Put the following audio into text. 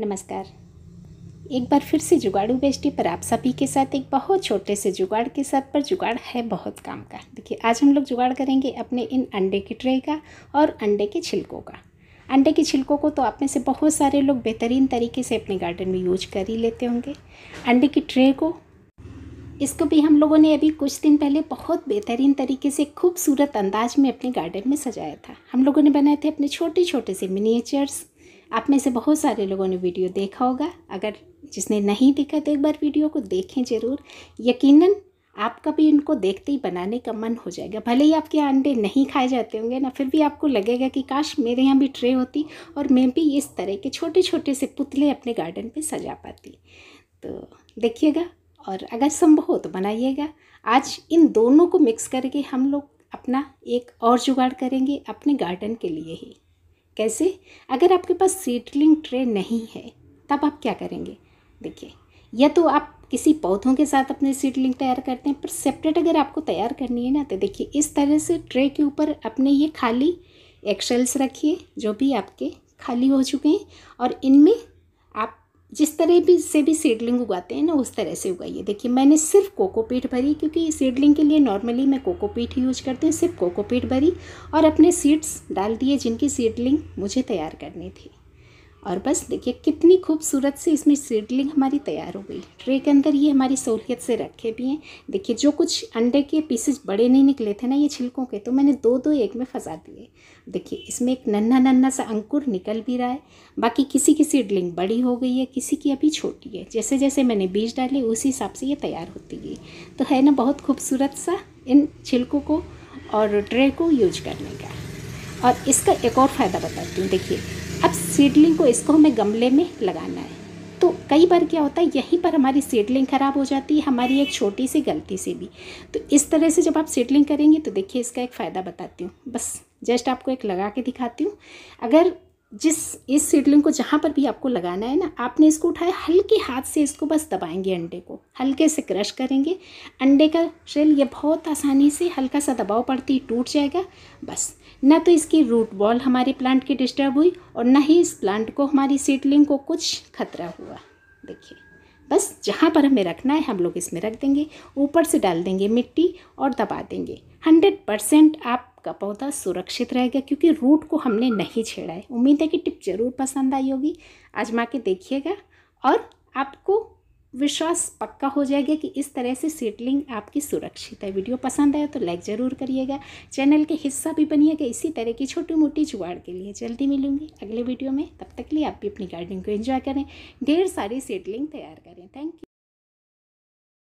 नमस्कार एक बार फिर से जुगाड़ू बेस्टी पर आप सभी के साथ एक बहुत छोटे से जुगाड़ के साथ पर जुगाड़ है बहुत काम का देखिए आज हम लोग जुगाड़ करेंगे अपने इन अंडे की ट्रे का और अंडे के छिलकों का अंडे के छिलकों को तो आप में से बहुत सारे लोग बेहतरीन तरीके से अपने गार्डन में यूज कर ही लेते होंगे अंडे की ट्रे को इसको भी हम लोगों ने अभी कुछ दिन पहले बहुत बेहतरीन तरीके से खूबसूरत अंदाज में अपने गार्डन में सजाया था हम लोगों ने बनाए थे अपने छोटे छोटे से मिनिएचर्स आप में से बहुत सारे लोगों ने वीडियो देखा होगा अगर जिसने नहीं देखा तो एक बार वीडियो को देखें ज़रूर यकीनन आपका भी इनको देखते ही बनाने का मन हो जाएगा भले ही आपके अंडे नहीं खाए जाते होंगे ना फिर भी आपको लगेगा कि काश मेरे यहाँ भी ट्रे होती और मैं भी इस तरह के छोटे छोटे से पुतले अपने गार्डन पे सजा पाती तो देखिएगा और अगर संभव हो तो बनाइएगा आज इन दोनों को मिक्स करके हम लोग अपना एक और जुगाड़ करेंगे अपने गार्डन के लिए ही कैसे अगर आपके पास सीडलिंग ट्रे नहीं है तब आप क्या करेंगे देखिए या तो आप किसी पौधों के साथ अपने सीडलिंग तैयार करते हैं पर सेपरेट अगर आपको तैयार करनी है ना तो देखिए इस तरह से ट्रे के ऊपर अपने ये खाली एक्सेल्स रखिए जो भी आपके खाली हो चुके हैं और इनमें आप जिस तरह भी से भी सीडलिंग उगाते हैं ना उस तरह से उगाइए देखिए मैंने सिर्फ कोकोपीट भरी क्योंकि सीडलिंग के लिए नॉर्मली मैं कोकोपीट यूज करती हूँ सिर्फ कोकोपीट भरी और अपने सीड्स डाल दिए जिनकी सीडलिंग मुझे तैयार करनी थी और बस देखिए कितनी खूबसूरत से इसमें सीडलिंग हमारी तैयार हो गई ट्रे के अंदर ये हमारी सहूलियत से रखे भी हैं देखिए जो कुछ अंडे के पीसेस बड़े नहीं निकले थे ना ये छिलकों के तो मैंने दो दो एक में फंसा दिए देखिए इसमें एक नन्हा नन्ना सा अंकुर निकल भी रहा है बाकी किसी की सीडलिंग बड़ी हो गई है किसी की अभी छोटी है जैसे जैसे मैंने बीज डाले उसी हिसाब से ये तैयार होती गई तो है ना बहुत खूबसूरत सा इन छिलकों को और ट्रे को यूज करने का और इसका एक और फ़ायदा बताती हूँ देखिए अब सीडलिंग को इसको हमें गमले में लगाना है तो कई बार क्या होता है यहीं पर हमारी सीडलिंग ख़राब हो जाती है हमारी एक छोटी सी गलती से भी तो इस तरह से जब आप सीडलिंग करेंगे तो देखिए इसका एक फ़ायदा बताती हूँ बस जस्ट आपको एक लगा के दिखाती हूँ अगर जिस इस सीडलिंग को जहाँ पर भी आपको लगाना है ना आपने इसको उठाया हल्के हाथ से इसको बस दबाएंगे अंडे को हल्के से क्रश करेंगे अंडे का शेल ये बहुत आसानी से हल्का सा दबाव पड़ते ही टूट जाएगा बस ना तो इसकी रूट बॉल हमारे प्लांट की डिस्टर्ब हुई और ना ही इस प्लांट को हमारी सीडलिंग को कुछ खतरा हुआ देखिए बस जहाँ पर हमें रखना है हम लोग इसमें रख देंगे ऊपर से डाल देंगे मिट्टी और दबा देंगे हंड्रेड परसेंट आपका पौधा सुरक्षित रहेगा क्योंकि रूट को हमने नहीं छेड़ा है उम्मीद है कि टिप ज़रूर पसंद आई होगी आजमा के देखिएगा और आपको विश्वास पक्का हो जाएगा कि इस तरह से सीडलिंग आपकी सुरक्षित है वीडियो पसंद आए तो लाइक ज़रूर करिएगा चैनल के हिस्सा भी बनिएगा इसी तरह की छोटी मोटी जुगाड़ के लिए जल्दी मिलूंगी अगले वीडियो में तब तक लिए आप भी अपनी गार्डनिंग को एंजॉय करें ढेर सारी सेटलिंग तैयार करें थैंक यू